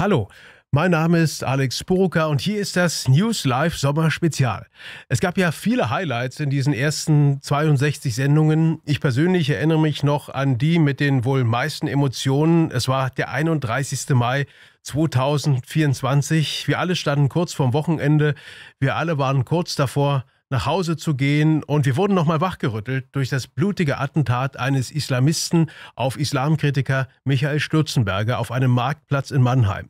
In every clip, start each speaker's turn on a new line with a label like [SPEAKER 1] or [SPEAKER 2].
[SPEAKER 1] Hallo, mein Name ist Alex Buruka und hier ist das News Live Sommer Spezial. Es gab ja viele Highlights in diesen ersten 62 Sendungen. Ich persönlich erinnere mich noch an die mit den wohl meisten Emotionen. Es war der 31. Mai 2024. Wir alle standen kurz vorm Wochenende. Wir alle waren kurz davor, nach Hause zu gehen. Und wir wurden nochmal wachgerüttelt durch das blutige Attentat eines Islamisten auf Islamkritiker Michael Stürzenberger auf einem Marktplatz in Mannheim.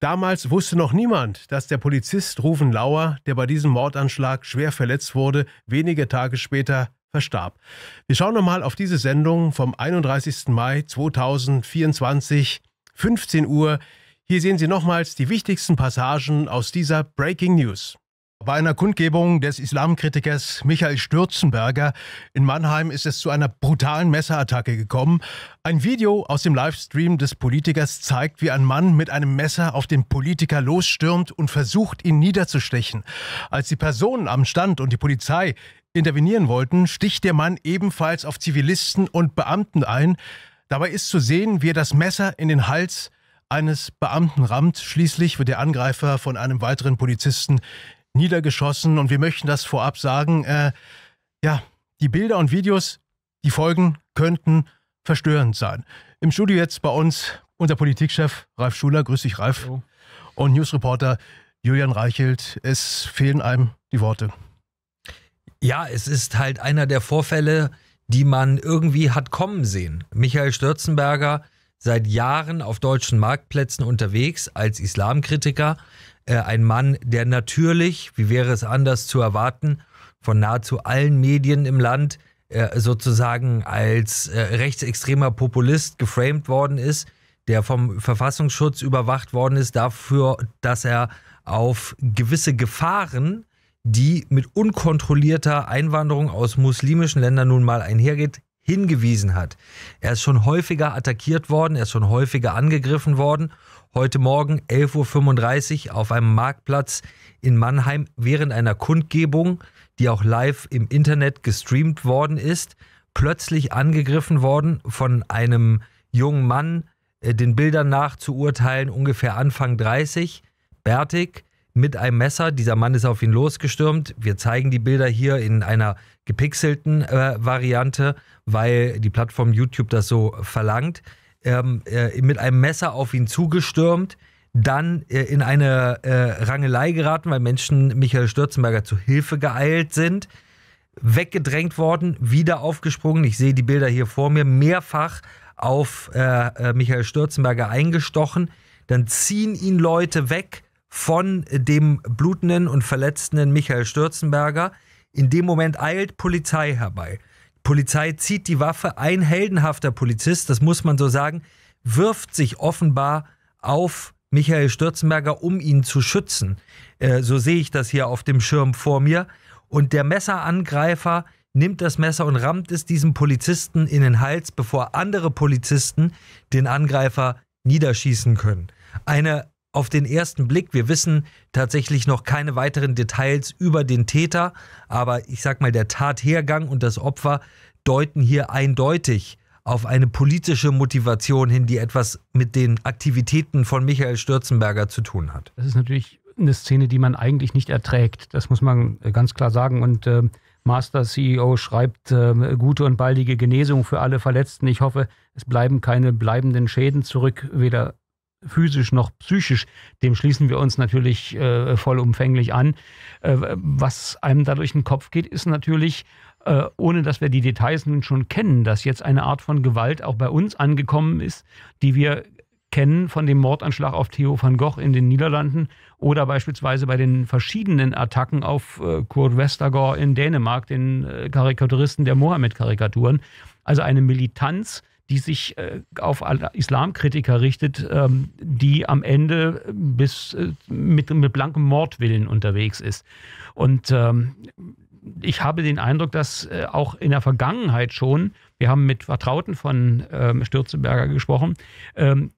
[SPEAKER 1] Damals wusste noch niemand, dass der Polizist Rufen Lauer, der bei diesem Mordanschlag schwer verletzt wurde, wenige Tage später verstarb. Wir schauen nochmal auf diese Sendung vom 31. Mai 2024, 15 Uhr. Hier sehen Sie nochmals die wichtigsten Passagen aus dieser Breaking News. Bei einer Kundgebung des Islamkritikers Michael Stürzenberger in Mannheim ist es zu einer brutalen Messerattacke gekommen. Ein Video aus dem Livestream des Politikers zeigt, wie ein Mann mit einem Messer auf den Politiker losstürmt und versucht, ihn niederzustechen. Als die Personen am Stand und die Polizei intervenieren wollten, sticht der Mann ebenfalls auf Zivilisten und Beamten ein. Dabei ist zu sehen, wie er das Messer in den Hals eines Beamten rammt. Schließlich wird der Angreifer von einem weiteren Polizisten niedergeschossen. Und wir möchten das vorab sagen. Äh, ja, die Bilder und Videos, die folgen, könnten verstörend sein. Im Studio jetzt bei uns unser Politikchef Ralf Schuler. Grüß dich, Ralf. Hallo. Und Newsreporter Julian Reichelt. Es fehlen einem die Worte. Ja, es ist halt einer der Vorfälle, die man
[SPEAKER 2] irgendwie hat kommen sehen. Michael Stürzenberger seit Jahren auf deutschen Marktplätzen unterwegs als Islamkritiker, äh, ein Mann, der natürlich, wie wäre es anders zu erwarten, von nahezu allen Medien im Land äh, sozusagen als äh, rechtsextremer Populist geframed worden ist, der vom Verfassungsschutz überwacht worden ist dafür, dass er auf gewisse Gefahren, die mit unkontrollierter Einwanderung aus muslimischen Ländern nun mal einhergeht, hingewiesen hat. Er ist schon häufiger attackiert worden, er ist schon häufiger angegriffen worden heute Morgen 11.35 Uhr auf einem Marktplatz in Mannheim während einer Kundgebung, die auch live im Internet gestreamt worden ist, plötzlich angegriffen worden von einem jungen Mann, äh, den Bildern nach zu urteilen, ungefähr Anfang 30, bärtig, mit einem Messer. Dieser Mann ist auf ihn losgestürmt. Wir zeigen die Bilder hier in einer gepixelten äh, Variante, weil die Plattform YouTube das so verlangt ähm, äh, mit einem Messer auf ihn zugestürmt, dann äh, in eine äh, Rangelei geraten, weil Menschen Michael Stürzenberger zu Hilfe geeilt sind, weggedrängt worden, wieder aufgesprungen. Ich sehe die Bilder hier vor mir, mehrfach auf äh, äh, Michael Stürzenberger eingestochen. Dann ziehen ihn Leute weg von dem blutenden und verletzten Michael Stürzenberger. In dem Moment eilt Polizei herbei. Polizei zieht die Waffe, ein heldenhafter Polizist, das muss man so sagen, wirft sich offenbar auf Michael Stürzenberger, um ihn zu schützen. Äh, so sehe ich das hier auf dem Schirm vor mir. Und der Messerangreifer nimmt das Messer und rammt es diesem Polizisten in den Hals, bevor andere Polizisten den Angreifer niederschießen können. Eine auf den ersten Blick. Wir wissen tatsächlich noch keine weiteren Details über den Täter, aber ich sag mal, der Tathergang und das Opfer deuten hier eindeutig auf eine politische Motivation hin, die etwas mit den Aktivitäten von Michael Stürzenberger zu tun hat.
[SPEAKER 3] Das ist natürlich eine Szene, die man eigentlich nicht erträgt. Das muss man ganz klar sagen. Und äh, Master CEO schreibt äh, gute und baldige Genesung für alle Verletzten. Ich hoffe, es bleiben keine bleibenden Schäden zurück, weder physisch noch psychisch, dem schließen wir uns natürlich äh, vollumfänglich an. Äh, was einem dadurch in den Kopf geht, ist natürlich, äh, ohne dass wir die Details nun schon kennen, dass jetzt eine Art von Gewalt auch bei uns angekommen ist, die wir kennen von dem Mordanschlag auf Theo van Gogh in den Niederlanden oder beispielsweise bei den verschiedenen Attacken auf äh, Kurt Westergaard in Dänemark, den äh, Karikaturisten der Mohammed-Karikaturen. Also eine Militanz, die sich äh, auf Islamkritiker richtet, ähm, die am Ende bis äh, mit, mit blankem Mordwillen unterwegs ist. Und ähm, ich habe den Eindruck, dass äh, auch in der Vergangenheit schon, wir haben mit Vertrauten von ähm, Stürzeberger gesprochen, ähm,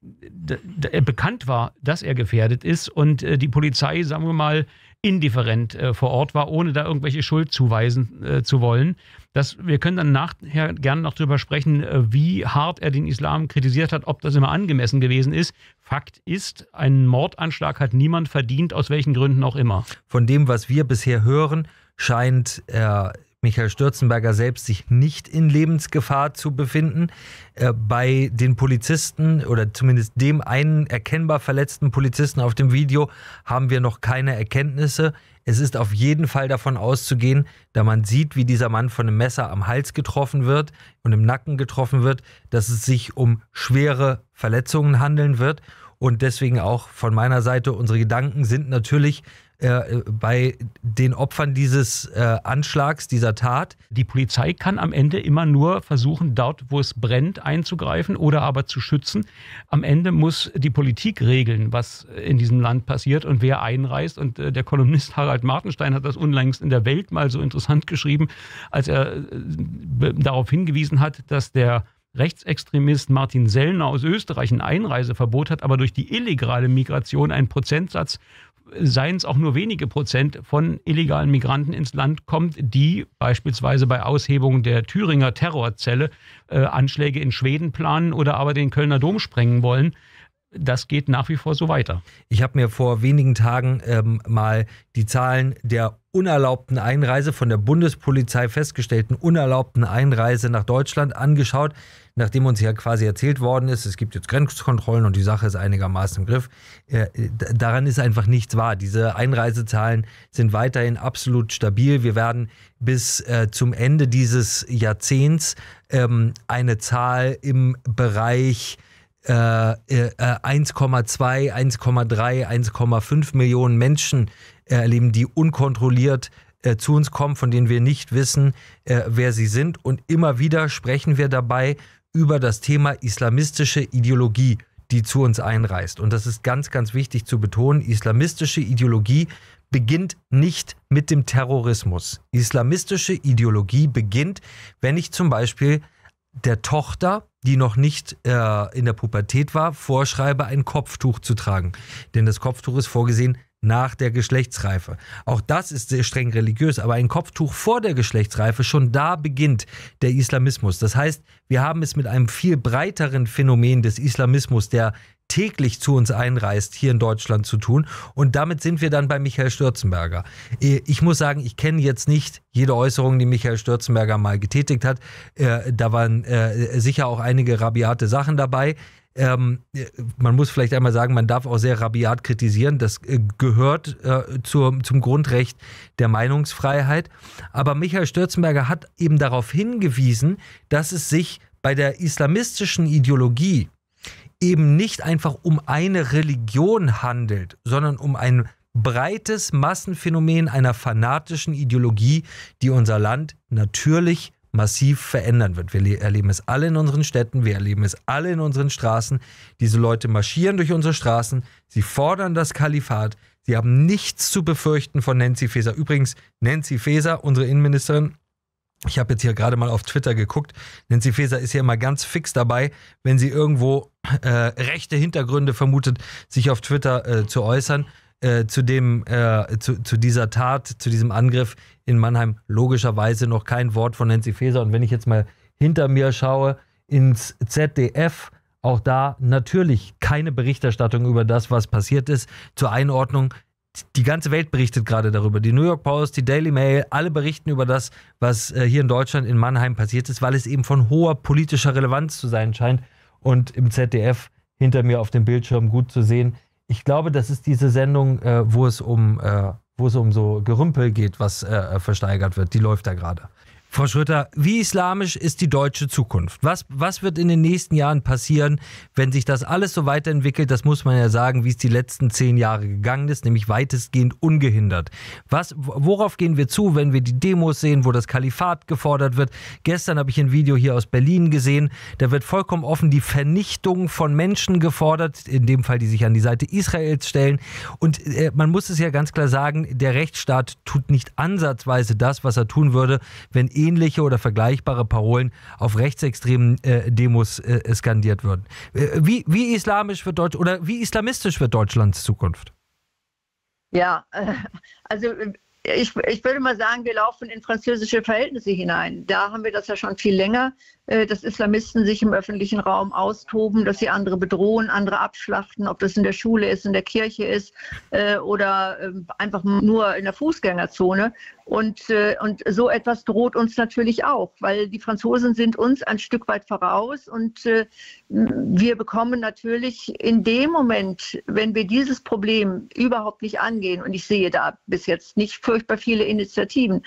[SPEAKER 3] bekannt war, dass er gefährdet ist und äh, die Polizei, sagen wir mal, indifferent äh, vor Ort war, ohne da irgendwelche Schuld zuweisen äh, zu wollen. Das, wir können dann nachher gerne noch darüber sprechen, äh, wie hart er den Islam kritisiert hat, ob das immer angemessen gewesen ist. Fakt
[SPEAKER 2] ist, einen Mordanschlag hat niemand verdient, aus welchen Gründen auch immer. Von dem, was wir bisher hören, scheint er Michael Stürzenberger selbst sich nicht in Lebensgefahr zu befinden. Äh, bei den Polizisten oder zumindest dem einen erkennbar verletzten Polizisten auf dem Video haben wir noch keine Erkenntnisse. Es ist auf jeden Fall davon auszugehen, da man sieht, wie dieser Mann von einem Messer am Hals getroffen wird und im Nacken getroffen wird, dass es sich um schwere Verletzungen handeln wird. Und deswegen auch von meiner Seite, unsere Gedanken sind natürlich äh, bei den Opfern dieses äh, Anschlags, dieser Tat. Die Polizei kann am Ende immer nur versuchen,
[SPEAKER 3] dort, wo es brennt, einzugreifen oder aber zu schützen. Am Ende muss die Politik regeln, was in diesem Land passiert und wer einreist. Und äh, der Kolumnist Harald Martenstein hat das unlängst in der Welt mal so interessant geschrieben, als er äh, darauf hingewiesen hat, dass der Rechtsextremist Martin Sellner aus Österreich ein Einreiseverbot hat, aber durch die illegale Migration einen Prozentsatz seien es auch nur wenige Prozent von illegalen Migranten ins Land kommt, die beispielsweise bei Aushebung der Thüringer Terrorzelle äh, Anschläge in Schweden planen oder aber den Kölner Dom sprengen wollen das geht nach wie
[SPEAKER 2] vor so weiter. Ich habe mir vor wenigen Tagen ähm, mal die Zahlen der unerlaubten Einreise von der Bundespolizei festgestellten unerlaubten Einreise nach Deutschland angeschaut nachdem uns ja quasi erzählt worden ist, es gibt jetzt Grenzkontrollen und die Sache ist einigermaßen im Griff, äh, daran ist einfach nichts wahr. Diese Einreisezahlen sind weiterhin absolut stabil. Wir werden bis äh, zum Ende dieses Jahrzehnts ähm, eine Zahl im Bereich 1,2, 1,3, 1,5 Millionen Menschen äh, erleben, die unkontrolliert äh, zu uns kommen, von denen wir nicht wissen, äh, wer sie sind. Und immer wieder sprechen wir dabei über das Thema islamistische Ideologie, die zu uns einreist. Und das ist ganz, ganz wichtig zu betonen. Islamistische Ideologie beginnt nicht mit dem Terrorismus. Islamistische Ideologie beginnt, wenn ich zum Beispiel der Tochter, die noch nicht äh, in der Pubertät war, vorschreibe, ein Kopftuch zu tragen. Denn das Kopftuch ist vorgesehen nach der Geschlechtsreife. Auch das ist sehr streng religiös, aber ein Kopftuch vor der Geschlechtsreife, schon da beginnt der Islamismus. Das heißt, wir haben es mit einem viel breiteren Phänomen des Islamismus, der täglich zu uns einreist, hier in Deutschland zu tun. Und damit sind wir dann bei Michael Stürzenberger. Äh, ich muss sagen, ich kenne jetzt nicht jede Äußerung, die Michael Stürzenberger mal getätigt hat. Äh, da waren äh, sicher auch einige rabiate Sachen dabei. Ähm, äh, man muss vielleicht einmal sagen, man darf auch sehr rabiat kritisieren. Das äh, gehört äh, zur, zum Grundrecht der Meinungsfreiheit. Aber Michael Stürzenberger hat eben darauf hingewiesen, dass es sich bei der islamistischen Ideologie eben nicht einfach um eine Religion handelt, sondern um ein breites Massenphänomen einer fanatischen Ideologie, die unser Land natürlich massiv verändern wird. Wir erleben es alle in unseren Städten, wir erleben es alle in unseren Straßen. Diese Leute marschieren durch unsere Straßen, sie fordern das Kalifat, sie haben nichts zu befürchten von Nancy Faeser. Übrigens, Nancy Faeser, unsere Innenministerin, ich habe jetzt hier gerade mal auf Twitter geguckt. Nancy Faeser ist hier immer ganz fix dabei, wenn sie irgendwo äh, rechte Hintergründe vermutet, sich auf Twitter äh, zu äußern. Äh, zu, dem, äh, zu, zu, dieser Tat, zu diesem Angriff in Mannheim logischerweise noch kein Wort von Nancy Faeser. Und wenn ich jetzt mal hinter mir schaue, ins ZDF, auch da natürlich keine Berichterstattung über das, was passiert ist. Zur Einordnung, die ganze Welt berichtet gerade darüber. Die New York Post, die Daily Mail, alle berichten über das, was äh, hier in Deutschland, in Mannheim passiert ist, weil es eben von hoher politischer Relevanz zu sein scheint. Und im ZDF hinter mir auf dem Bildschirm gut zu sehen, ich glaube, das ist diese Sendung, äh, wo es um, äh, wo es um so Gerümpel geht, was äh, versteigert wird. Die läuft da gerade. Frau Schröter, wie islamisch ist die deutsche Zukunft? Was, was wird in den nächsten Jahren passieren, wenn sich das alles so weiterentwickelt? Das muss man ja sagen, wie es die letzten zehn Jahre gegangen ist, nämlich weitestgehend ungehindert. Was, worauf gehen wir zu, wenn wir die Demos sehen, wo das Kalifat gefordert wird? Gestern habe ich ein Video hier aus Berlin gesehen. Da wird vollkommen offen die Vernichtung von Menschen gefordert, in dem Fall, die sich an die Seite Israels stellen. Und äh, man muss es ja ganz klar sagen, der Rechtsstaat tut nicht ansatzweise das, was er tun würde, wenn ähnliche oder vergleichbare Parolen auf rechtsextremen äh, Demos äh, skandiert würden. Äh, wie, wie islamisch wird Deutsch oder wie islamistisch wird Deutschlands Zukunft?
[SPEAKER 4] Ja, also äh, ich, ich würde mal sagen, wir laufen in französische Verhältnisse hinein. Da haben wir das ja schon viel länger. Äh, dass Islamisten sich im öffentlichen Raum austoben, dass sie andere bedrohen, andere abschlachten, ob das in der Schule ist, in der Kirche ist äh, oder ähm, einfach nur in der Fußgängerzone. Und, äh, und so etwas droht uns natürlich auch, weil die Franzosen sind uns ein Stück weit voraus und wir bekommen natürlich in dem Moment, wenn wir dieses Problem überhaupt nicht angehen, und ich sehe da bis jetzt nicht furchtbar viele Initiativen,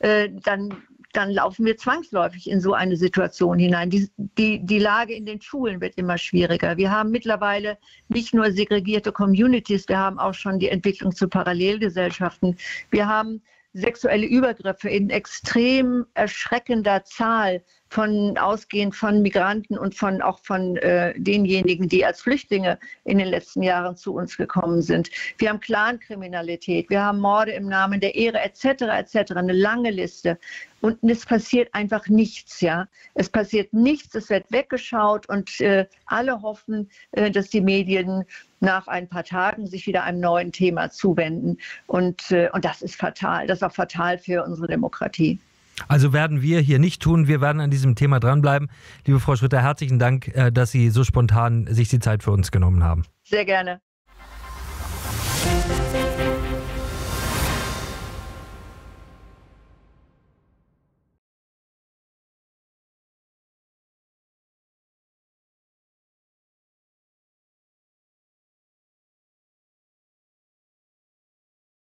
[SPEAKER 4] dann dann laufen wir zwangsläufig in so eine Situation hinein. Die, die, die Lage in den Schulen wird immer schwieriger. Wir haben mittlerweile nicht nur segregierte Communities, wir haben auch schon die Entwicklung zu Parallelgesellschaften. Wir haben sexuelle Übergriffe in extrem erschreckender Zahl von ausgehend von Migranten und von auch von äh, denjenigen, die als Flüchtlinge in den letzten Jahren zu uns gekommen sind. Wir haben Clankriminalität, wir haben Morde im Namen der Ehre etc. etc. Eine lange Liste und es passiert einfach nichts, ja. Es passiert nichts, es wird weggeschaut und äh, alle hoffen, äh, dass die Medien nach ein paar Tagen sich wieder einem neuen Thema zuwenden und äh, und das ist fatal, das ist auch fatal für unsere Demokratie.
[SPEAKER 2] Also werden wir hier nicht tun. Wir werden an diesem Thema dranbleiben. Liebe Frau Schritter, herzlichen Dank, äh, dass Sie so spontan sich die Zeit für uns genommen haben.
[SPEAKER 4] Sehr gerne.